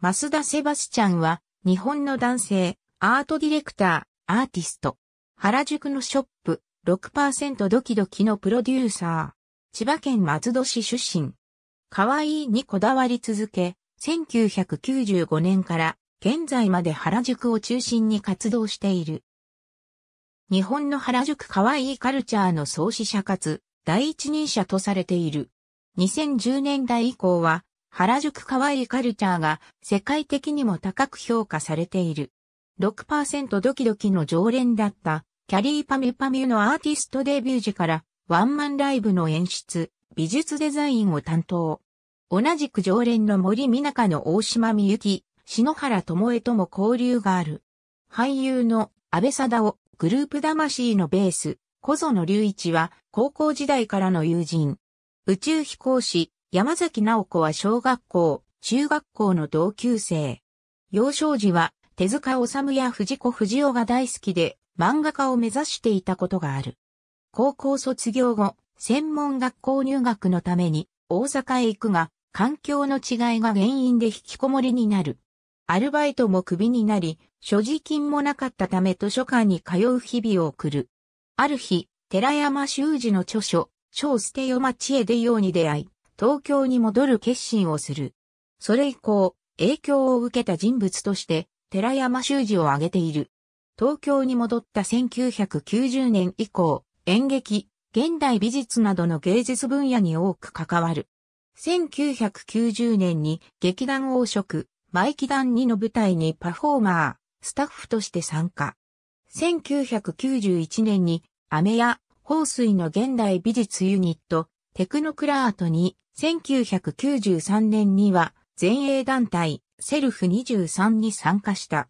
増田セバスチャンは、日本の男性、アートディレクター、アーティスト。原宿のショップ、6%ドキドキのプロデューサー。千葉県松戸市出身。可愛いいにこだわり続け、1995年から現在まで原宿を中心に活動している。日本の原宿可愛いカルチャーの創始者かつ第一人者とされている。2010年代以降は原宿可愛いカルチャーが世界的にも高く評価されている。6%ドキドキの常連だったキャリーパミュパミュのアーティストデビュー時からワンマンライブの演出、美術デザインを担当。同じく常連の森美中の大島美幸、篠原智恵とも交流がある。俳優の安倍貞夫、グループ魂のベース、小園隆一は高校時代からの友人。宇宙飛行士、山崎直子は小学校、中学校の同級生。幼少時は手塚治虫や藤子不二雄が大好きで漫画家を目指していたことがある。高校卒業後、専門学校入学のために大阪へ行くが、環境の違いが原因で引きこもりになる。アルバイトもクビになり、所持金もなかったため図書館に通う日々を送る。ある日、寺山修司の著書、小捨てよ町へ出ように出会い、東京に戻る決心をする。それ以降、影響を受けた人物として、寺山修司を挙げている。東京に戻った1990年以降、演劇、現代美術などの芸術分野に多く関わる。1990年に劇団王職、舞伎団2の舞台にパフォーマー、スタッフとして参加。1991年に、アメや、放水の現代美術ユニット、テクノクラートに、1993年には、前衛団体、セルフ23に参加した。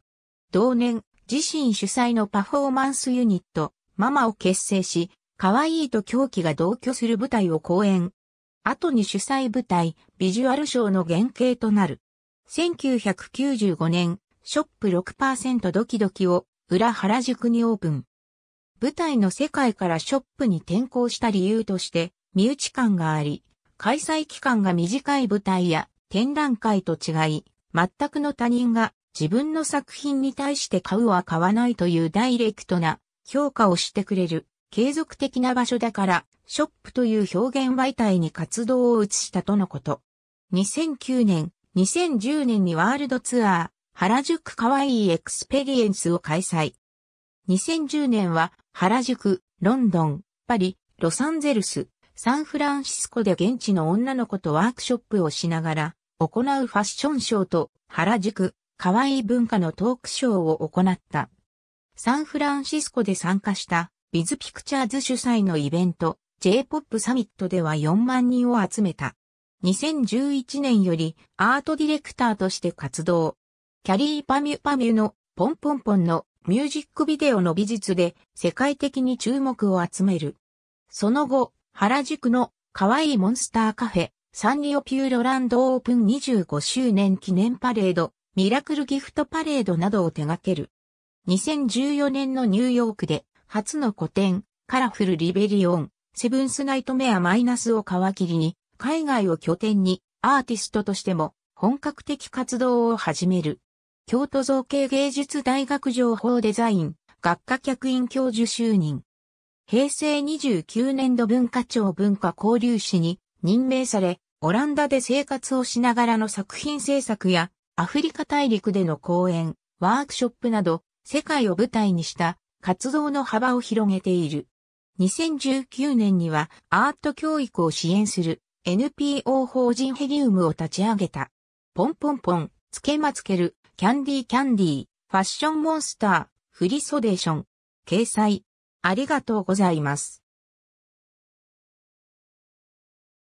同年、自身主催のパフォーマンスユニット、ママを結成し、可愛いと狂気が同居する舞台を公演。後に主催舞台、ビジュアルショーの原型となる。1995年、ショップ6%ドキドキを裏原宿にオープン。舞台の世界からショップに転校した理由として、身内感があり、開催期間が短い舞台や展覧会と違い、全くの他人が自分の作品に対して買うは買わないというダイレクトな評価をしてくれる継続的な場所だから、ショップという表現媒体に活動を移したとのこと。2009年、2010年にワールドツアー、原宿かわいいエクスペリエンスを開催。2010年は、原宿、ロンドン、パリ、ロサンゼルス、サンフランシスコで現地の女の子とワークショップをしながら、行うファッションショーと原宿、可愛い文化のトークショーを行った。サンフランシスコで参加したビズピクチャーズ主催のイベント J-POP サミットでは4万人を集めた。2011年よりアートディレクターとして活動。キャリーパミュパミュのポンポンポンのミュージックビデオの美術で世界的に注目を集める。その後、原宿の可愛いモンスターカフェ、サンリオピューロランドオープン25周年記念パレード、ミラクルギフトパレードなどを手掛ける。2014年のニューヨークで初の個展、カラフルリベリオン、セブンスナイトメアマイナスを皮切りに、海外を拠点にアーティストとしても本格的活動を始める。京都造形芸術大学情報デザイン、学科客員教授就任。平成29年度文化庁文化交流士に任命され、オランダで生活をしながらの作品制作や、アフリカ大陸での講演、ワークショップなど、世界を舞台にした活動の幅を広げている。2019年にはアート教育を支援する NPO 法人ヘリウムを立ち上げた。ポンポンポン、つけまつける、キャンディーキャンディー、ファッションモンスター、フリソデーション、掲載、ありがとうございます。